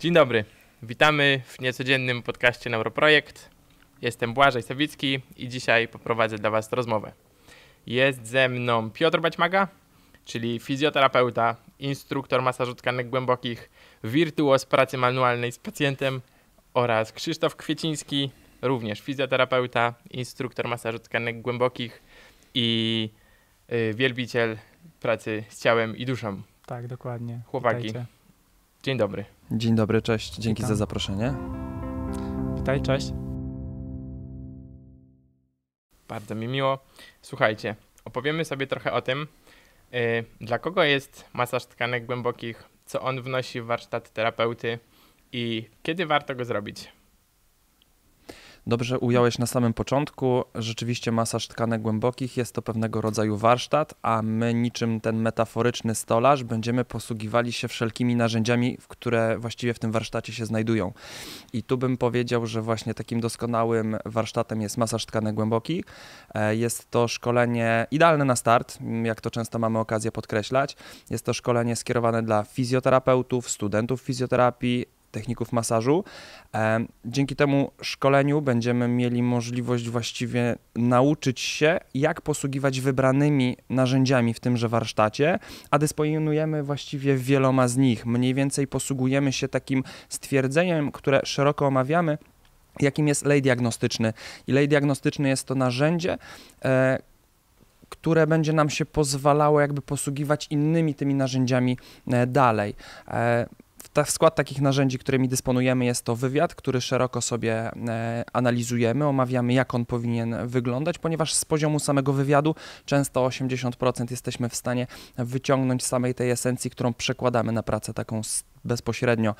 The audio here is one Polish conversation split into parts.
Dzień dobry. Witamy w niecodziennym podcaście Neuroprojekt. Jestem Błażej Sawicki i dzisiaj poprowadzę dla Was rozmowę. Jest ze mną Piotr Baćmaga, czyli fizjoterapeuta, instruktor masażu tkanek głębokich, wirtuos pracy manualnej z pacjentem oraz Krzysztof Kwieciński, również fizjoterapeuta, instruktor masażu tkanek głębokich i y, wielbiciel pracy z ciałem i duszą. Tak, dokładnie. Chłopaki, Witajcie. Dzień dobry. Dzień dobry, cześć. Dzięki Witam. za zaproszenie. Witaj, cześć. Bardzo mi miło. Słuchajcie, opowiemy sobie trochę o tym, yy, dla kogo jest masaż tkanek głębokich, co on wnosi w warsztat terapeuty i kiedy warto go zrobić. Dobrze ująłeś na samym początku, rzeczywiście masaż tkanek głębokich jest to pewnego rodzaju warsztat, a my niczym ten metaforyczny stolarz będziemy posługiwali się wszelkimi narzędziami, które właściwie w tym warsztacie się znajdują. I tu bym powiedział, że właśnie takim doskonałym warsztatem jest masaż tkanek głębokich. E, jest to szkolenie idealne na start, jak to często mamy okazję podkreślać. Jest to szkolenie skierowane dla fizjoterapeutów, studentów fizjoterapii, techników masażu. Dzięki temu szkoleniu będziemy mieli możliwość właściwie nauczyć się, jak posługiwać wybranymi narzędziami w tymże warsztacie, a dysponujemy właściwie wieloma z nich. Mniej więcej posługujemy się takim stwierdzeniem, które szeroko omawiamy, jakim jest lej diagnostyczny. I lej diagnostyczny jest to narzędzie, e, które będzie nam się pozwalało jakby posługiwać innymi tymi narzędziami e, dalej. E, w skład takich narzędzi, którymi dysponujemy, jest to wywiad, który szeroko sobie e, analizujemy, omawiamy, jak on powinien wyglądać, ponieważ z poziomu samego wywiadu często 80% jesteśmy w stanie wyciągnąć samej tej esencji, którą przekładamy na pracę taką bezpośrednio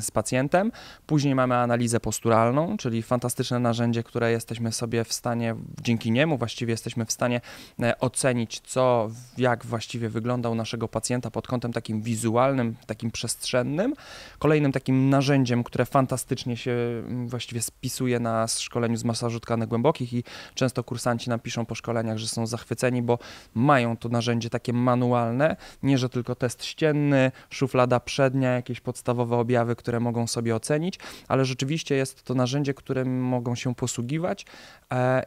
z pacjentem. Później mamy analizę posturalną, czyli fantastyczne narzędzie, które jesteśmy sobie w stanie, dzięki niemu właściwie jesteśmy w stanie e, ocenić, co, jak właściwie wyglądał naszego pacjenta pod kątem takim wizualnym, takim przestrzennym. Kolejnym takim narzędziem, które fantastycznie się mm, właściwie spisuje na szkoleniu z masażu tkanek głębokich i często kursanci nam piszą po szkoleniach, że są zachwyceni, bo mają to narzędzie takie manualne, nie że tylko test ścienny, szuflada przednia, dnia jakieś podstawowe objawy, które mogą sobie ocenić, ale rzeczywiście jest to narzędzie, którym mogą się posługiwać e,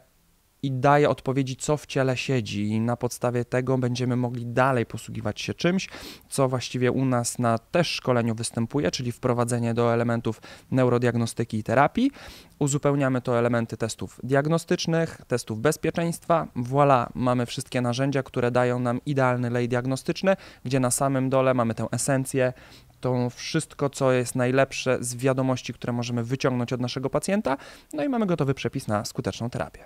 i daje odpowiedzi, co w ciele siedzi, i na podstawie tego będziemy mogli dalej posługiwać się czymś, co właściwie u nas na też szkoleniu występuje, czyli wprowadzenie do elementów neurodiagnostyki i terapii. Uzupełniamy to elementy testów diagnostycznych, testów bezpieczeństwa. Voilà, mamy wszystkie narzędzia, które dają nam idealny lej diagnostyczny, gdzie na samym dole mamy tę esencję to wszystko, co jest najlepsze z wiadomości, które możemy wyciągnąć od naszego pacjenta, no i mamy gotowy przepis na skuteczną terapię.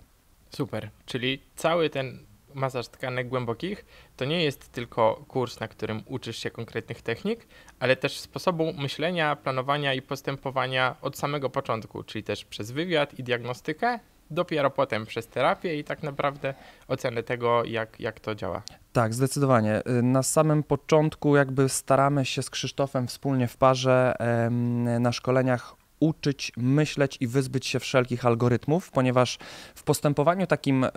Super, czyli cały ten masaż tkanek głębokich to nie jest tylko kurs, na którym uczysz się konkretnych technik, ale też sposobu myślenia, planowania i postępowania od samego początku, czyli też przez wywiad i diagnostykę dopiero potem przez terapię i tak naprawdę ocenę tego, jak, jak to działa. Tak, zdecydowanie. Y, na samym początku jakby staramy się z Krzysztofem wspólnie w parze na szkoleniach uczyć, myśleć i wyzbyć się wszelkich algorytmów, ponieważ w postępowaniu takim e,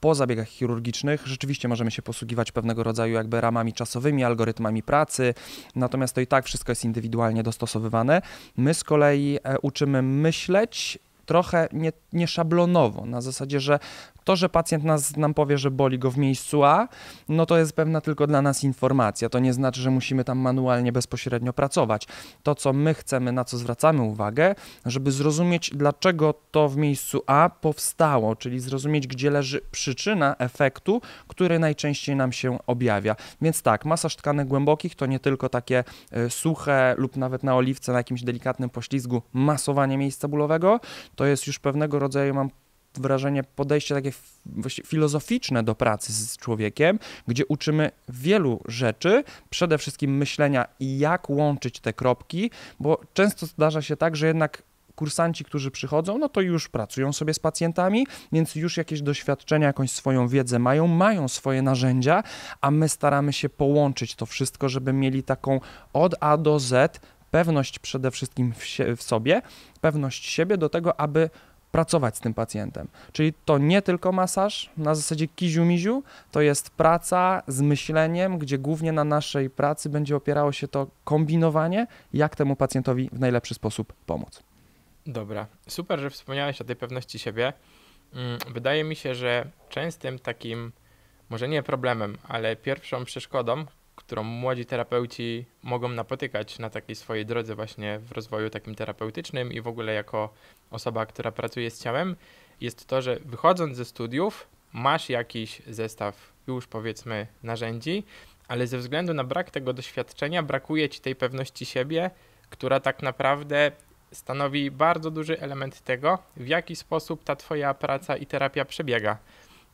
po zabiegach chirurgicznych rzeczywiście możemy się posługiwać pewnego rodzaju jakby ramami czasowymi, algorytmami pracy, natomiast to i tak wszystko jest indywidualnie dostosowywane. My z kolei e, uczymy myśleć trochę nieszablonowo, nie na zasadzie, że to, że pacjent nas, nam powie, że boli go w miejscu A, no to jest pewna tylko dla nas informacja. To nie znaczy, że musimy tam manualnie bezpośrednio pracować. To, co my chcemy, na co zwracamy uwagę, żeby zrozumieć, dlaczego to w miejscu A powstało, czyli zrozumieć, gdzie leży przyczyna efektu, który najczęściej nam się objawia. Więc tak, masaż tkanek głębokich to nie tylko takie e, suche lub nawet na oliwce, na jakimś delikatnym poślizgu masowanie miejsca bólowego, to jest już pewnego rodzaju, mam wrażenie, podejście takie filozoficzne do pracy z człowiekiem, gdzie uczymy wielu rzeczy, przede wszystkim myślenia i jak łączyć te kropki, bo często zdarza się tak, że jednak kursanci, którzy przychodzą, no to już pracują sobie z pacjentami, więc już jakieś doświadczenia, jakąś swoją wiedzę mają, mają swoje narzędzia, a my staramy się połączyć to wszystko, żeby mieli taką od A do Z pewność przede wszystkim w, w sobie, pewność siebie do tego, aby pracować z tym pacjentem. Czyli to nie tylko masaż na zasadzie kiziu-miziu, to jest praca z myśleniem, gdzie głównie na naszej pracy będzie opierało się to kombinowanie, jak temu pacjentowi w najlepszy sposób pomóc. Dobra, super, że wspomniałeś o tej pewności siebie. Mm, wydaje mi się, że częstym takim, może nie problemem, ale pierwszą przeszkodą, którą młodzi terapeuci mogą napotykać na takiej swojej drodze właśnie w rozwoju takim terapeutycznym i w ogóle jako osoba, która pracuje z ciałem, jest to, że wychodząc ze studiów masz jakiś zestaw już powiedzmy narzędzi, ale ze względu na brak tego doświadczenia brakuje ci tej pewności siebie, która tak naprawdę stanowi bardzo duży element tego, w jaki sposób ta twoja praca i terapia przebiega.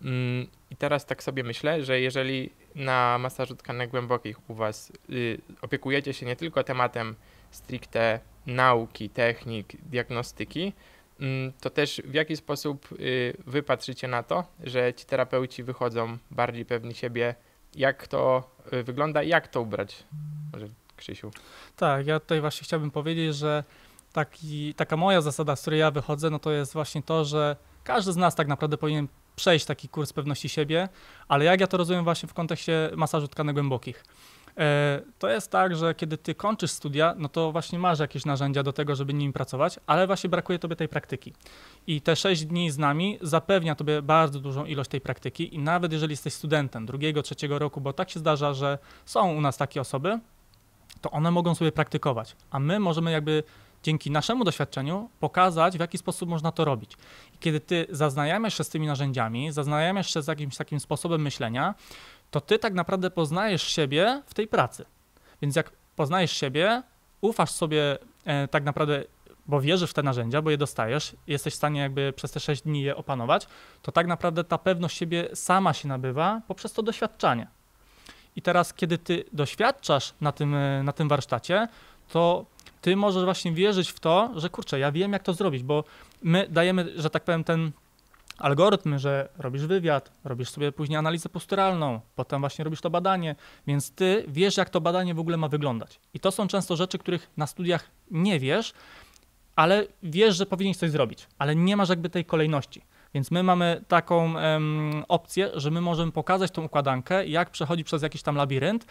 Mm, I teraz tak sobie myślę, że jeżeli na masażu tkanek głębokich u Was y, opiekujecie się nie tylko tematem stricte nauki, technik, diagnostyki, mm, to też w jaki sposób y, wy patrzycie na to, że ci terapeuci wychodzą bardziej pewni siebie, jak to y, wygląda i jak to ubrać? Może Krzysiu. Tak, ja tutaj właśnie chciałbym powiedzieć, że taki, taka moja zasada, z której ja wychodzę, no to jest właśnie to, że każdy z nas tak naprawdę powinien przejść taki kurs pewności siebie, ale jak ja to rozumiem właśnie w kontekście masażu tkanek głębokich? E, to jest tak, że kiedy ty kończysz studia, no to właśnie masz jakieś narzędzia do tego, żeby nimi pracować, ale właśnie brakuje tobie tej praktyki. I te 6 dni z nami zapewnia tobie bardzo dużą ilość tej praktyki i nawet jeżeli jesteś studentem drugiego, trzeciego roku, bo tak się zdarza, że są u nas takie osoby, to one mogą sobie praktykować, a my możemy jakby dzięki naszemu doświadczeniu pokazać, w jaki sposób można to robić. I kiedy ty zaznajamiasz się z tymi narzędziami, zaznajamiasz się z jakimś takim sposobem myślenia, to ty tak naprawdę poznajesz siebie w tej pracy. Więc jak poznajesz siebie, ufasz sobie e, tak naprawdę, bo wierzysz w te narzędzia, bo je dostajesz, jesteś w stanie jakby przez te 6 dni je opanować, to tak naprawdę ta pewność siebie sama się nabywa poprzez to doświadczanie. I teraz, kiedy ty doświadczasz na tym, e, na tym warsztacie, to ty możesz właśnie wierzyć w to, że kurczę, ja wiem jak to zrobić, bo my dajemy, że tak powiem, ten algorytm, że robisz wywiad, robisz sobie później analizę posturalną, potem właśnie robisz to badanie, więc ty wiesz, jak to badanie w ogóle ma wyglądać. I to są często rzeczy, których na studiach nie wiesz, ale wiesz, że powinieneś coś zrobić, ale nie masz jakby tej kolejności. Więc my mamy taką um, opcję, że my możemy pokazać tą układankę, jak przechodzi przez jakiś tam labirynt,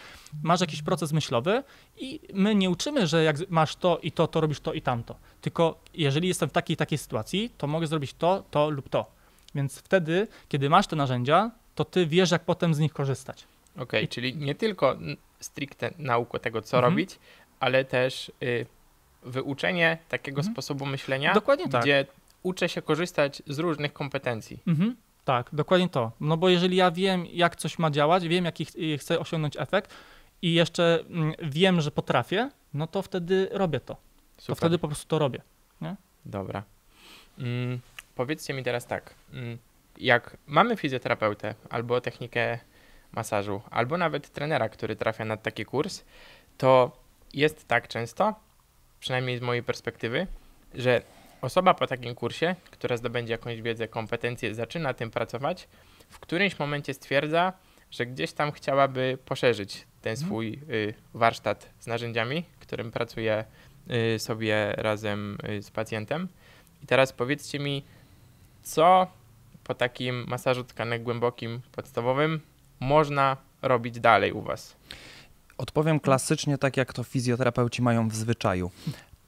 masz jakiś proces myślowy i my nie uczymy, że jak masz to i to, to robisz to i tamto. Tylko jeżeli jestem w takiej takiej sytuacji, to mogę zrobić to, to lub to. Więc wtedy, kiedy masz te narzędzia, to ty wiesz, jak potem z nich korzystać. Okej, okay, czyli nie tylko stricte naukę tego, co mhm. robić, ale też y, wyuczenie takiego mhm. sposobu myślenia, Dokładnie tak. gdzie tak uczę się korzystać z różnych kompetencji. Mhm. Tak, dokładnie to. No bo jeżeli ja wiem, jak coś ma działać, wiem, jaki ch chcę osiągnąć efekt i jeszcze mm, wiem, że potrafię, no to wtedy robię to. Super. To wtedy po prostu to robię. Nie? Dobra. Mm, powiedzcie mi teraz tak. Mm, jak mamy fizjoterapeutę albo technikę masażu, albo nawet trenera, który trafia na taki kurs, to jest tak często, przynajmniej z mojej perspektywy, że Osoba po takim kursie, która zdobędzie jakąś wiedzę, kompetencje, zaczyna tym pracować, w którymś momencie stwierdza, że gdzieś tam chciałaby poszerzyć ten mhm. swój y, warsztat z narzędziami, którym pracuje y, sobie razem y, z pacjentem. I teraz powiedzcie mi, co po takim masażu tkanek głębokim, podstawowym można robić dalej u Was? Odpowiem klasycznie, tak jak to fizjoterapeuci mają w zwyczaju.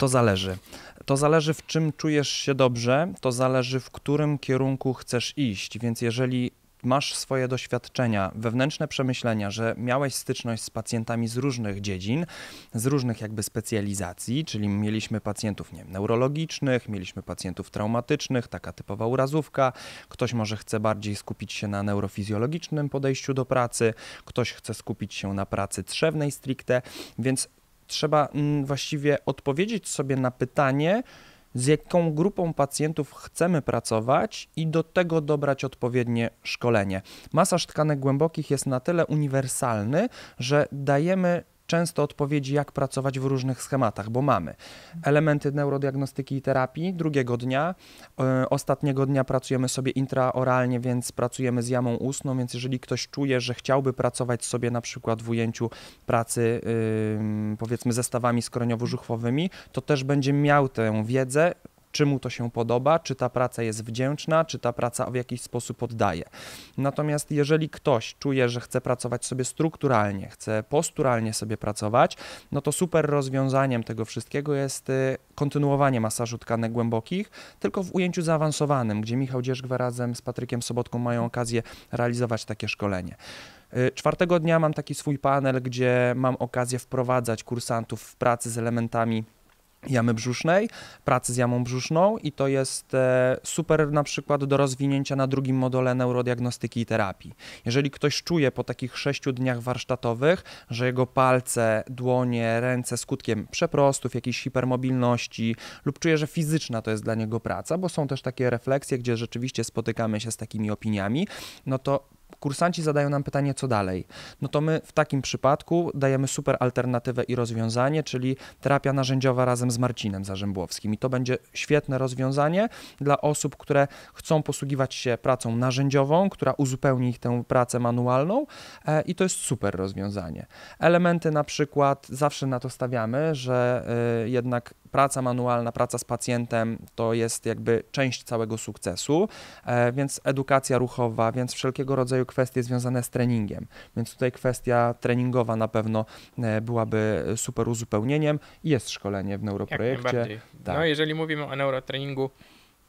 To zależy. To zależy, w czym czujesz się dobrze, to zależy, w którym kierunku chcesz iść. Więc jeżeli masz swoje doświadczenia, wewnętrzne przemyślenia, że miałeś styczność z pacjentami z różnych dziedzin, z różnych jakby specjalizacji, czyli mieliśmy pacjentów nie wiem, neurologicznych, mieliśmy pacjentów traumatycznych, taka typowa urazówka, ktoś może chce bardziej skupić się na neurofizjologicznym podejściu do pracy, ktoś chce skupić się na pracy trzewnej stricte, więc trzeba mm, właściwie odpowiedzieć sobie na pytanie, z jaką grupą pacjentów chcemy pracować i do tego dobrać odpowiednie szkolenie. Masaż tkanek głębokich jest na tyle uniwersalny, że dajemy często odpowiedzi, jak pracować w różnych schematach, bo mamy elementy neurodiagnostyki i terapii drugiego dnia. E, ostatniego dnia pracujemy sobie intraoralnie, więc pracujemy z jamą ustną, więc jeżeli ktoś czuje, że chciałby pracować sobie na przykład w ujęciu pracy powiedzmy zestawami skroniowo-żuchwowymi, to też będzie miał tę wiedzę, czy mu to się podoba, czy ta praca jest wdzięczna, czy ta praca w jakiś sposób oddaje. Natomiast jeżeli ktoś czuje, że chce pracować sobie strukturalnie, chce posturalnie sobie pracować, no to super rozwiązaniem tego wszystkiego jest y, kontynuowanie masażu tkanek głębokich, tylko w ujęciu zaawansowanym, gdzie Michał Dzierzgwa razem z Patrykiem Sobotką mają okazję realizować takie szkolenie. Y, czwartego dnia mam taki swój panel, gdzie mam okazję wprowadzać kursantów w pracy z elementami jamy brzusznej, pracy z jamą brzuszną i to jest e, super na przykład do rozwinięcia na drugim module neurodiagnostyki i terapii. Jeżeli ktoś czuje po takich sześciu dniach warsztatowych, że jego palce, dłonie, ręce skutkiem przeprostów, jakiejś hipermobilności lub czuje, że fizyczna to jest dla niego praca, bo są też takie refleksje, gdzie rzeczywiście spotykamy się z takimi opiniami, no to kursanci zadają nam pytanie, co dalej. No to my w takim przypadku dajemy super alternatywę i rozwiązanie, czyli terapia narzędziowa razem z Marcinem Zarzębłowskim. I to będzie świetne rozwiązanie dla osób, które chcą posługiwać się pracą narzędziową, która uzupełni ich tę pracę manualną e, i to jest super rozwiązanie. Elementy na przykład zawsze na to stawiamy, że e, jednak praca manualna, praca z pacjentem to jest jakby część całego sukcesu, e, więc edukacja ruchowa, więc wszelkiego rodzaju kwestie związane z treningiem. Więc tutaj kwestia treningowa na pewno e, byłaby super uzupełnieniem i jest szkolenie w neuroprojekcie. Tak. No jeżeli mówimy o neurotreningu,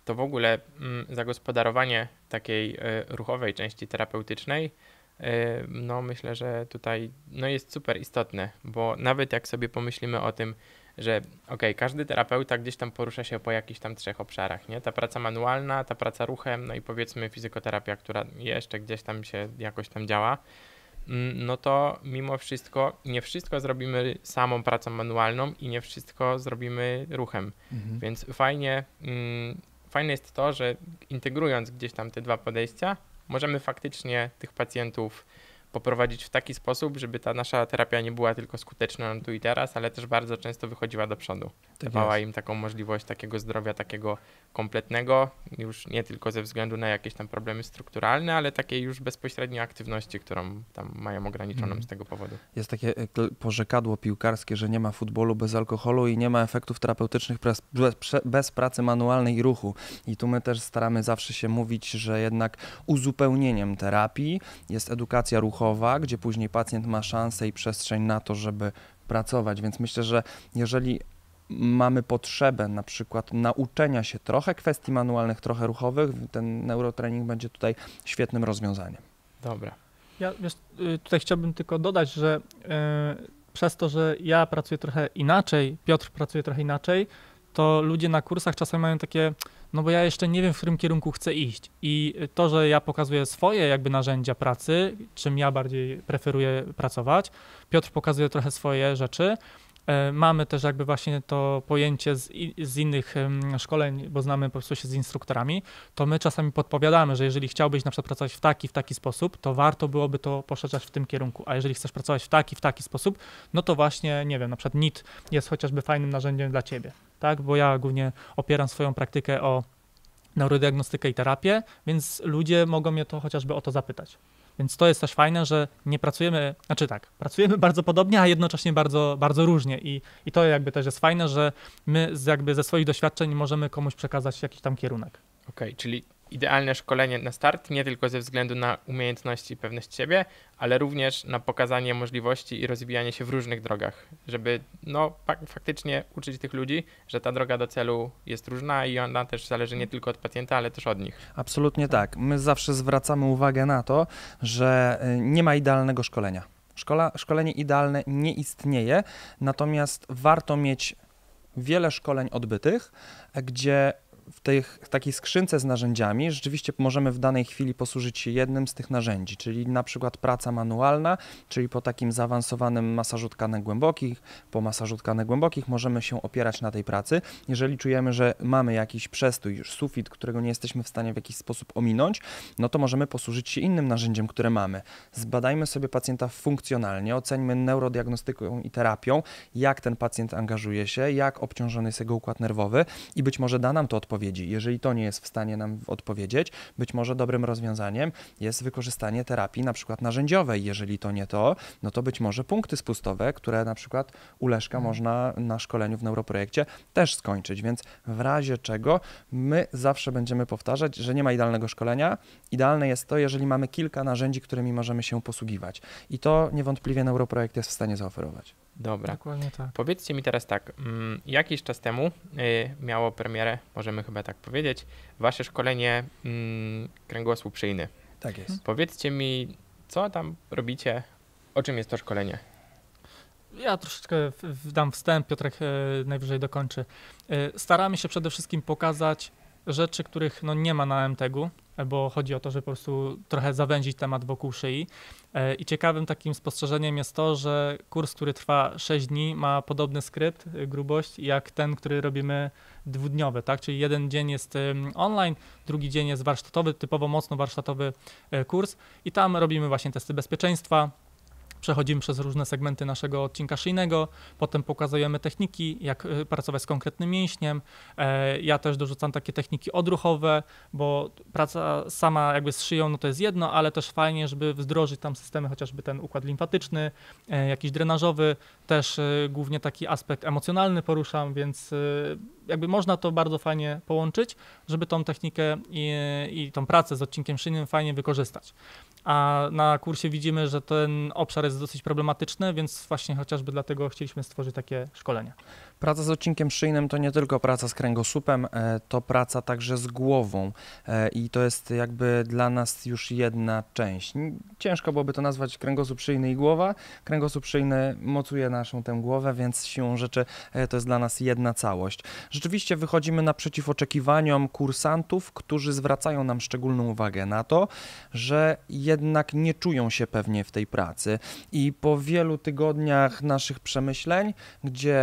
to w ogóle m, mm, zagospodarowanie takiej y, ruchowej części terapeutycznej, no myślę, że tutaj no jest super istotne, bo nawet jak sobie pomyślimy o tym, że okej, okay, każdy terapeuta gdzieś tam porusza się po jakichś tam trzech obszarach, nie? Ta praca manualna, ta praca ruchem, no i powiedzmy fizykoterapia, która jeszcze gdzieś tam się jakoś tam działa. Mm, no to mimo wszystko nie wszystko zrobimy samą pracą manualną i nie wszystko zrobimy ruchem. Mhm. Więc fajnie, mm, fajne jest to, że integrując gdzieś tam te dwa podejścia, możemy faktycznie tych pacjentów poprowadzić w taki sposób, żeby ta nasza terapia nie była tylko skuteczna tu i teraz, ale też bardzo często wychodziła do przodu. Tak Dawała jest. im taką możliwość takiego zdrowia, takiego kompletnego, już nie tylko ze względu na jakieś tam problemy strukturalne, ale takiej już bezpośredniej aktywności, którą tam mają ograniczoną mhm. z tego powodu. Jest takie e, pożekadło piłkarskie, że nie ma futbolu bez alkoholu i nie ma efektów terapeutycznych bez, bez pracy manualnej i ruchu. I tu my też staramy zawsze się mówić, że jednak uzupełnieniem terapii jest edukacja ruchowa, gdzie później pacjent ma szansę i przestrzeń na to, żeby pracować. Więc myślę, że jeżeli mamy potrzebę na przykład nauczenia się trochę kwestii manualnych, trochę ruchowych, ten neurotrening będzie tutaj świetnym rozwiązaniem. Dobra. Ja wiesz, y, tutaj chciałbym tylko dodać, że yy, przez to, że ja pracuję trochę inaczej, Piotr pracuje trochę inaczej, to ludzie na kursach czasami mają takie, no bo ja jeszcze nie wiem, w którym kierunku chcę iść. I to, że ja pokazuję swoje jakby narzędzia pracy, czym ja bardziej preferuję pracować, Piotr pokazuje trochę swoje rzeczy, E, mamy też jakby właśnie to pojęcie z, z, innych szkoleń, bo znamy po prostu się z instruktorami, to my czasami podpowiadamy, że jeżeli chciałbyś na przykład pracować w taki, w taki sposób, to warto byłoby to poszerzać w tym kierunku, a jeżeli chcesz pracować w taki, w taki sposób, no to właśnie, nie wiem, na przykład NIT jest chociażby fajnym narzędziem dla ciebie, tak, bo ja głównie opieram swoją praktykę o neurodiagnostykę i terapię, więc ludzie mogą mnie to chociażby o to zapytać. Więc to jest też fajne, że nie pracujemy, znaczy tak, pracujemy bardzo podobnie, a jednocześnie bardzo, bardzo różnie. I, i to jakby też jest fajne, że my z, jakby ze swoich doświadczeń możemy komuś przekazać jakiś tam kierunek. Okej, okay, czyli idealne szkolenie na start, nie tylko ze względu na umiejętności i pewność siebie, ale również na pokazanie możliwości i rozwijanie się w różnych drogach, żeby no, faktycznie uczyć tych ludzi, że ta droga do celu jest różna i ona też zależy nie tylko od pacjenta, ale też od nich. Absolutnie tak. My zawsze zwracamy uwagę na to, że y, nie ma idealnego szkolenia. Szkola, szkolenie idealne nie istnieje, natomiast warto mieć wiele szkoleń odbytych, gdzie tych, takiej skrzynce z narzędziami rzeczywiście możemy w danej chwili posłużyć się jednym z tych narzędzi, czyli na przykład praca manualna, czyli po takim zaawansowanym masażu tkanek głębokich, po masażu tkanek głębokich możemy się opierać na tej pracy. Jeżeli czujemy, że mamy jakiś przestój, już sufit, którego nie jesteśmy w stanie w jakiś sposób ominąć, no to możemy posłużyć się innym narzędziem, które mamy. Zbadajmy sobie pacjenta funkcjonalnie, oceńmy neurodiagnostyką i terapią, jak ten pacjent angażuje się, jak obciążony jest jego układ nerwowy i być może da nam to odpowiedź odpowiedzi. Jeżeli to nie jest w stanie nam odpowiedzieć, być może dobrym rozwiązaniem jest wykorzystanie terapii na przykład narzędziowej. Jeżeli to nie to, no to być może punkty spustowe, które na przykład u Leszka mhm. można na szkoleniu w neuroprojekcie też skończyć, więc w razie czego my zawsze będziemy powtarzać, że nie ma idealnego szkolenia. Idealne jest to, jeżeli mamy kilka narzędzi, którymi możemy się posługiwać. I to niewątpliwie neuroprojekt jest w stanie zaoferować. Dobra. Dokładnie tak. Powiedzcie mi teraz tak, mm, jakiś czas temu y, miało premierę, możemy chyba tak powiedzieć, wasze szkolenie mm, kręgosłup szyjny. Tak jest. Mhm. Powiedzcie mi, co tam robicie, o czym jest to szkolenie? Ja troszeczkę dam wstęp, Piotrek e, najwyżej dokończy. E, staramy się przede wszystkim pokazać rzeczy, których no nie ma na MTG-u, bo chodzi o to, żeby po prostu trochę zawęzić temat wokół szyi. E, I ciekawym takim spostrzeżeniem jest to, że kurs, który trwa 6 dni, ma podobny skrypt, y, grubość, jak ten, który robimy dwudniowy, tak? Czyli jeden dzień jest online, drugi dzień jest warsztatowy, typowo mocno warsztatowy e, kurs i tam robimy właśnie testy bezpieczeństwa, przechodzimy przez różne segmenty naszego odcinka szyjnego, potem pokazujemy techniki, jak e, pracować z konkretnym mięśniem. E, ja też dorzucam takie techniki odruchowe, bo praca sama jakby z szyją no to jest jedno, ale też fajnie, żeby wdrożyć tam systemy, chociażby ten układ limfatyczny, e, jakiś drenażowy, też głównie taki aspekt emocjonalny poruszam, więc jakby można to bardzo fajnie połączyć, żeby tą technikę i, i tą pracę z odcinkiem szyjnym fajnie wykorzystać. A na kursie widzimy, że ten obszar jest jest dosyć problematyczne, więc właśnie chociażby dlatego chcieliśmy stworzyć takie szkolenia. Praca z odcinkiem szyjnym to nie tylko praca z kręgosłupem, e, to praca także z głową e, i to jest jakby dla nas już jedna część. Ciężko byłoby to nazwać kręgosłup szyjny i głowa. Kręgosłup szyjny mocuje naszą tę głowę, więc siłą rzeczy e, to jest dla nas jedna całość. Rzeczywiście wychodzimy naprzeciw oczekiwaniom kursantów, którzy zwracają nam szczególną uwagę na to, że jednak nie czują się pewnie w tej pracy i po wielu tygodniach naszych przemyśleń, gdzie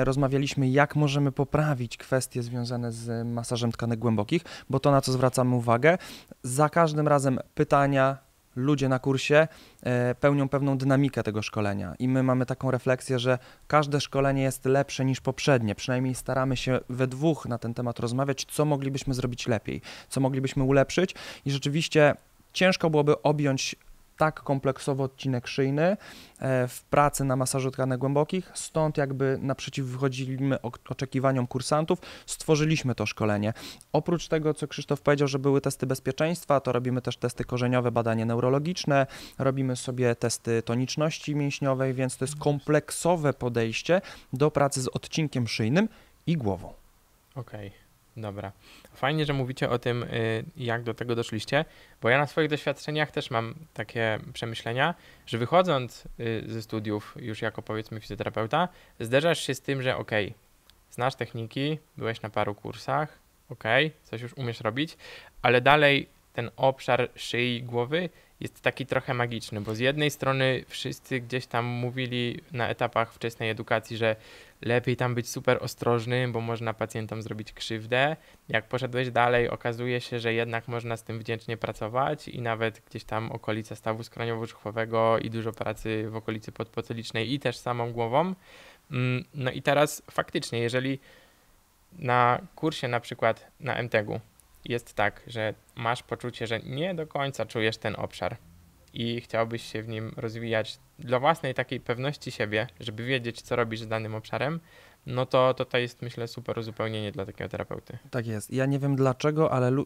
E, rozmawialiśmy, jak możemy poprawić kwestie związane z masażem tkanek głębokich, bo to na co zwracamy uwagę, za każdym razem pytania, ludzie na kursie e, pełnią pewną dynamikę tego szkolenia i my mamy taką refleksję, że każde szkolenie jest lepsze niż poprzednie. Przynajmniej staramy się we dwóch na ten temat rozmawiać, co moglibyśmy zrobić lepiej, co moglibyśmy ulepszyć i rzeczywiście ciężko byłoby objąć tak kompleksowo odcinek szyjny e, w pracy na masażu tkanek głębokich, stąd jakby naprzeciw wychodziliśmy oczekiwaniom kursantów, stworzyliśmy to szkolenie. Oprócz tego, co Krzysztof powiedział, że były testy bezpieczeństwa, to robimy też testy korzeniowe, badanie neurologiczne, robimy sobie testy toniczności mięśniowej, więc to jest mhm. kompleksowe podejście do pracy z odcinkiem szyjnym i głową. Okej. Okay. Dobra. Fajnie, że mówicie o tym, y, jak do tego doszliście, bo ja na swoich doświadczeniach też mam takie przemyślenia, że wychodząc y, ze studiów już jako powiedzmy fizjoterapeuta, zderzasz się z tym, że okej, okay, znasz techniki, byłeś na paru kursach, okej, okay, coś już umiesz robić, ale dalej ten obszar szyi, głowy jest taki trochę magiczny, bo z jednej strony wszyscy gdzieś tam mówili na etapach wczesnej edukacji, że lepiej tam być super ostrożnym, bo można pacjentom zrobić krzywdę. Jak poszedłeś dalej, okazuje się, że jednak można z tym wdzięcznie pracować i nawet gdzieś tam okolica stawu skroniowo-żuchwowego i dużo pracy w okolicy podpocylicznej i też samą głową. Mm, no i teraz faktycznie, jeżeli na kursie na przykład na MTG-u jest tak, że masz poczucie, że nie do końca czujesz ten obszar i chciałbyś się w nim rozwijać dla własnej takiej pewności siebie, żeby wiedzieć, co robisz z danym obszarem, no to tutaj jest myślę super uzupełnienie dla takiego terapeuty. Tak jest. Ja nie wiem dlaczego, ale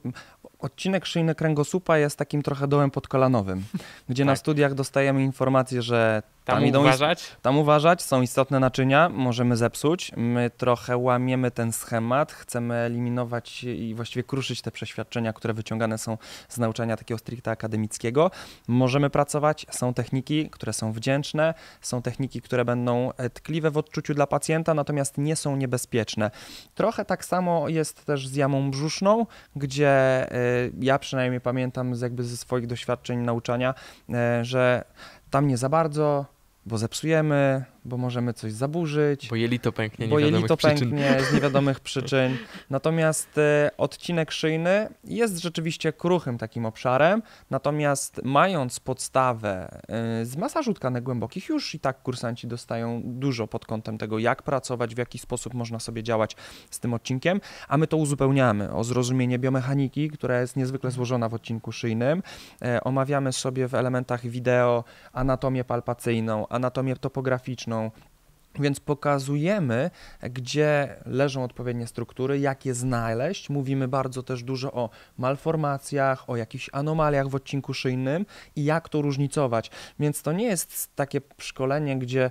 odcinek szyjny kręgosłupa jest takim trochę dołem podkolanowym, gdzie tak. na studiach dostajemy informację, że tam, tam idą, uważać? Tam uważać, są istotne naczynia, możemy zepsuć. My trochę łamiemy ten schemat, chcemy eliminować i właściwie kruszyć te przeświadczenia, które wyciągane są z nauczania takiego stricte akademickiego. Możemy pracować, są techniki, które są wdzięczne, są techniki, które będą tkliwe w odczuciu dla pacjenta, natomiast nie są niebezpieczne. Trochę tak samo jest też z jamą brzuszną, gdzie y, ja przynajmniej pamiętam jakby ze swoich doświadczeń nauczania, y, że tam nie za bardzo bo zepsujemy, bo możemy coś zaburzyć. Bo jelito pęknie, bo jelito pęknie z niewiadomych przyczyn. Natomiast e, odcinek szyjny jest rzeczywiście kruchym takim obszarem, natomiast mając podstawę e, z masażu tkanek głębokich, już i tak kursanci dostają dużo pod kątem tego, jak pracować, w jaki sposób można sobie działać z tym odcinkiem, a my to uzupełniamy o zrozumienie biomechaniki, która jest niezwykle złożona w odcinku szyjnym. E, omawiamy sobie w elementach wideo anatomię palpacyjną, anatomię topograficzną, więc pokazujemy, gdzie leżą odpowiednie struktury, jak je znaleźć. Mówimy bardzo też dużo o malformacjach, o jakichś anomaliach w odcinku szyjnym i jak to różnicować. Więc to nie jest takie szkolenie, gdzie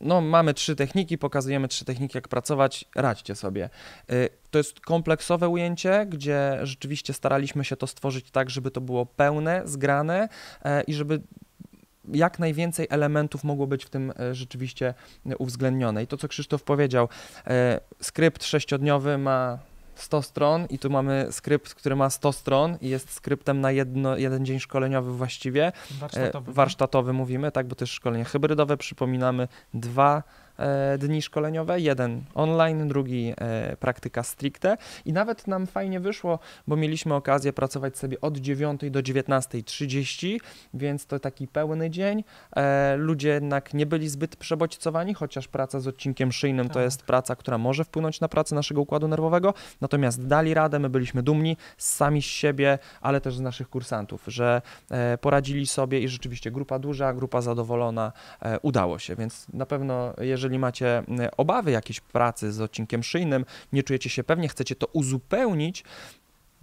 no, mamy trzy techniki, pokazujemy trzy techniki, jak pracować, radźcie sobie. Y, to jest kompleksowe ujęcie, gdzie rzeczywiście staraliśmy się to stworzyć tak, żeby to było pełne, zgrane e, i żeby jak najwięcej elementów mogło być w tym e, rzeczywiście e, uwzględnione. I to, co Krzysztof powiedział, e, skrypt sześciodniowy ma 100 stron i tu mamy skrypt, który ma 100 stron i jest skryptem na jedno, jeden dzień szkoleniowy właściwie. Warsztatowy. warsztatowy mówimy, tak, bo też szkolenie hybrydowe, przypominamy, dwa E, dni szkoleniowe. Jeden online, drugi e, praktyka stricte. I nawet nam fajnie wyszło, bo mieliśmy okazję pracować sobie od 9 do 19.30, więc to taki pełny dzień. E, ludzie jednak nie byli zbyt przebodźcowani, chociaż praca z odcinkiem szyjnym tak. to jest praca, która może wpłynąć na pracę naszego układu nerwowego. Natomiast dali radę, my byliśmy dumni sami z siebie, ale też z naszych kursantów, że poradzili sobie i rzeczywiście grupa duża, grupa zadowolona, udało się. Więc na pewno, jeżeli jeżeli macie e, obawy jakiejś pracy z odcinkiem szyjnym, nie czujecie się pewnie, chcecie to uzupełnić,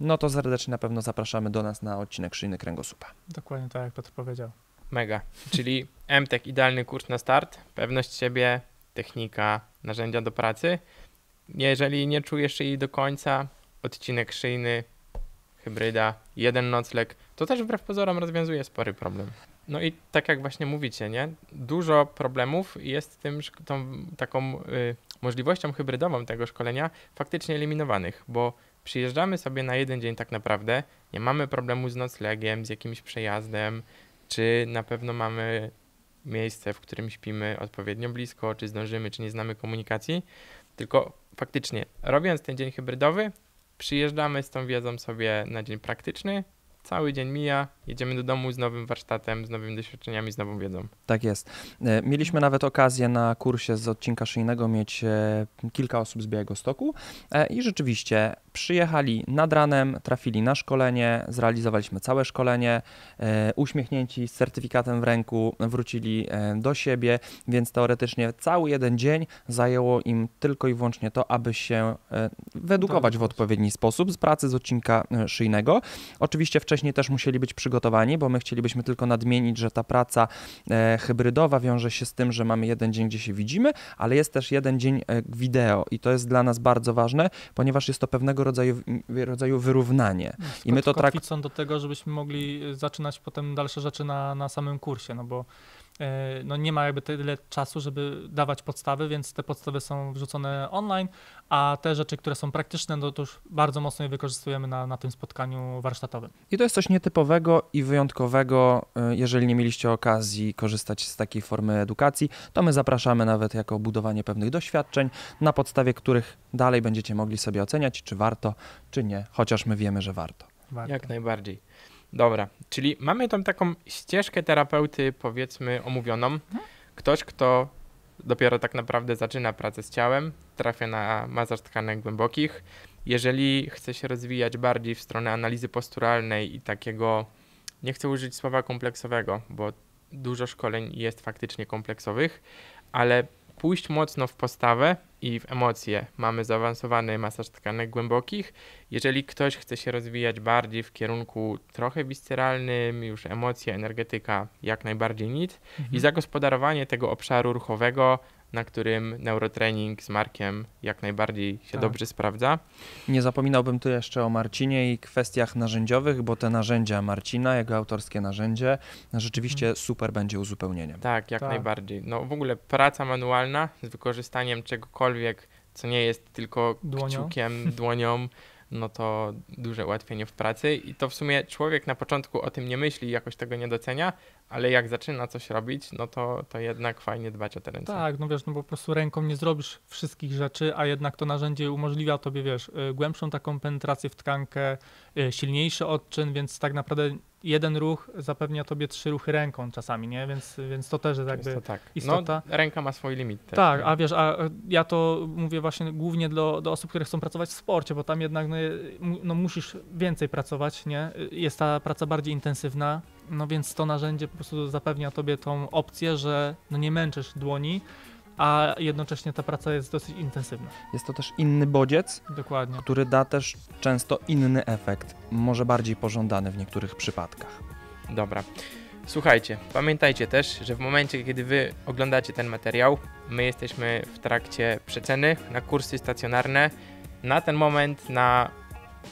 no to serdecznie na pewno zapraszamy do nas na odcinek szyjny kręgosłupa. Dokładnie tak, jak Piotr powiedział. Mega. Czyli MTech idealny kurs na start, pewność siebie, technika, narzędzia do pracy. Jeżeli nie czujesz jej do końca, odcinek szyjny, hybryda, jeden nocleg, to też wbrew pozorom rozwiązuje spory problem. No i tak jak właśnie mówicie, nie? Dużo problemów jest tym, tą taką y, możliwością hybrydową tego szkolenia faktycznie eliminowanych, bo przyjeżdżamy sobie na jeden dzień tak naprawdę, nie mamy problemu z noclegiem, z jakimś przejazdem, czy na pewno mamy miejsce, w którym śpimy odpowiednio blisko, czy zdążymy, czy nie znamy komunikacji, tylko faktycznie robiąc ten dzień hybrydowy, przyjeżdżamy z tą wiedzą sobie na dzień praktyczny, cały dzień mija, jedziemy do domu z nowym warsztatem, z nowymi doświadczeniami, z nową wiedzą. Tak jest. E, mieliśmy nawet okazję na kursie z odcinka szyjnego mieć e, kilka osób z Białego Stoku e, i rzeczywiście przyjechali nad ranem, trafili na szkolenie, zrealizowaliśmy całe szkolenie, uśmiechnięci z certyfikatem w ręku wrócili do siebie, więc teoretycznie cały jeden dzień zajęło im tylko i wyłącznie to, aby się wyedukować w odpowiedni sposób z pracy z odcinka szyjnego. Oczywiście wcześniej wcześniej też musieli być przygotowani, bo my chcielibyśmy tylko nadmienić, że ta praca e, hybrydowa wiąże się z tym, że mamy jeden dzień, gdzie się widzimy, ale jest też jeden dzień e, wideo i to jest dla nas bardzo ważne, ponieważ jest to pewnego rodzaju, rodzaju wyrównanie. No, I my to traktujemy do tego, żebyśmy mogli e, zaczynać potem dalsze rzeczy na, na samym kursie, no bo E, no nie ma jakby tyle czasu, żeby dawać podstawy, więc te podstawy są wrzucone online, a te rzeczy, które są praktyczne, no to już bardzo mocno je wykorzystujemy na, na tym spotkaniu warsztatowym. I to jest coś nietypowego i wyjątkowego. E, jeżeli nie mieliście okazji korzystać z takiej formy edukacji, to my zapraszamy nawet jako budowanie pewnych doświadczeń, na podstawie których dalej będziecie mogli sobie oceniać, czy warto, czy nie, chociaż my wiemy, że warto. warto. Jak najbardziej. Dobra, czyli mamy tam taką ścieżkę terapeuty, powiedzmy, omówioną. Mhm. Ktoś, kto dopiero tak naprawdę zaczyna pracę z ciałem, trafia na masaż tkanek głębokich. Jeżeli chce się rozwijać bardziej w stronę analizy posturalnej i takiego, nie chcę użyć słowa kompleksowego, bo dużo szkoleń jest faktycznie kompleksowych, ale pójść mocno w postawę, i w emocje. Mamy zaawansowany masaż tkanek głębokich. Jeżeli ktoś chce się rozwijać bardziej w kierunku trochę visceralnym, już emocja, energetyka, jak najbardziej nic. Mhm. I zagospodarowanie tego obszaru ruchowego na którym neurotrening z Markiem jak najbardziej się tak. dobrze sprawdza. Nie zapominałbym tu jeszcze o Marcinie i kwestiach narzędziowych, bo te narzędzia Marcina, jego autorskie narzędzie, rzeczywiście hmm. super będzie uzupełnieniem. Tak, jak tak. najbardziej. No w ogóle praca manualna z wykorzystaniem czegokolwiek, co nie jest tylko dłonią. kciukiem, dłonią, no to duże ułatwienie w pracy i to w sumie człowiek na początku o tym nie myśli, jakoś tego nie docenia, ale jak zaczyna coś robić, no to, to jednak fajnie dbać o te ręce. Tak, no wiesz, no bo po prostu ręką nie zrobisz wszystkich rzeczy, a jednak to narzędzie umożliwia tobie, wiesz, y, głębszą taką penetrację w tkankę, y, silniejszy odczyn, więc tak naprawdę jeden ruch zapewnia tobie trzy ruchy ręką czasami, nie? Więc, więc to też jest jakby to tak. No, istota. No, ręka ma swój limit. Też, tak, a wiesz, a y, ja to mówię właśnie głównie do, do osób, które chcą pracować w sporcie, bo tam jednak no, no musisz więcej pracować, nie? Jest ta praca bardziej intensywna, no więc to narzędzie po prostu zapewnia tobie tą opcję, że no nie męczysz dłoni, a jednocześnie ta praca jest dosyć intensywna. Jest to też inny bodziec, Dokładnie. który da też często inny efekt, może bardziej pożądany w niektórych przypadkach. Dobra. Słuchajcie, pamiętajcie też, że w momencie, kiedy Wy oglądacie ten materiał, my jesteśmy w trakcie przeceny na kursy stacjonarne. Na ten moment na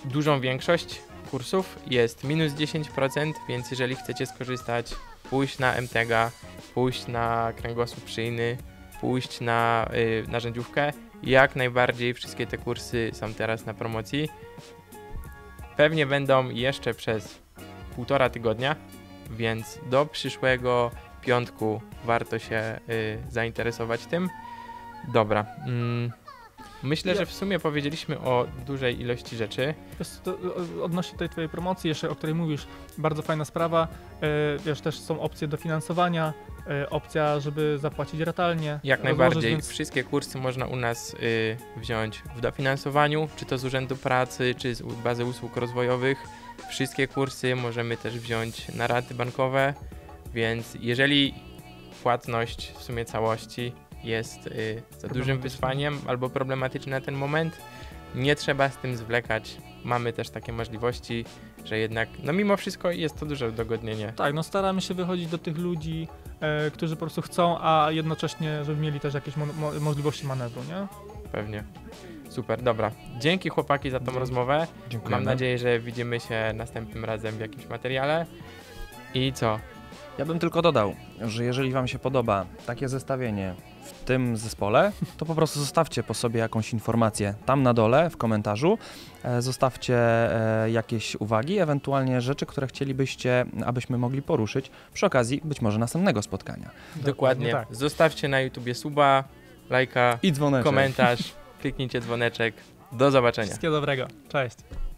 dużą większość kursów jest minus 10%, więc jeżeli chcecie skorzystać, pójść na MTGA, pójść na kręgosłup szyjny, pójść na y, narzędziówkę, jak najbardziej wszystkie te kursy są teraz na promocji. Pewnie będą jeszcze przez półtora tygodnia, więc do przyszłego piątku warto się y, zainteresować tym. Dobra. Mm, Myślę, że w sumie powiedzieliśmy o dużej ilości rzeczy. Odnośnie tej twojej promocji jeszcze, o której mówisz, bardzo fajna sprawa. E, wiesz, też są opcje dofinansowania, e, opcja, żeby zapłacić ratalnie. Jak najbardziej. Więc... Wszystkie kursy można u nas y, wziąć w dofinansowaniu, czy to z Urzędu Pracy, czy z bazy usług rozwojowych. Wszystkie kursy możemy też wziąć na raty bankowe, więc jeżeli płatność w sumie całości jest y, za dużym wyzwaniem albo problematyczny na ten moment, nie trzeba z tym zwlekać. Mamy też takie możliwości, że jednak, no mimo wszystko jest to duże dogodnienie. Tak, no staramy się wychodzić do tych ludzi, e, którzy po prostu chcą, a jednocześnie, żeby mieli też jakieś mo mo możliwości manewru, nie? Pewnie. Super, dobra. Dzięki chłopaki za tą rozmowę. Dziękujemy. Mam nadzieję, że widzimy się następnym razem w jakimś materiale. I co? Ja bym tylko dodał, że jeżeli Wam się podoba takie zestawienie w tym zespole, to po prostu zostawcie po sobie jakąś informację tam na dole w komentarzu. E, zostawcie e, jakieś uwagi, ewentualnie rzeczy, które chcielibyście, abyśmy mogli poruszyć przy okazji być może następnego spotkania. Dokładnie. No tak. Zostawcie na YouTubie suba, lajka i dzwoneczek. komentarz, kliknijcie dzwoneczek. Do zobaczenia. Wszystkiego dobrego. Cześć.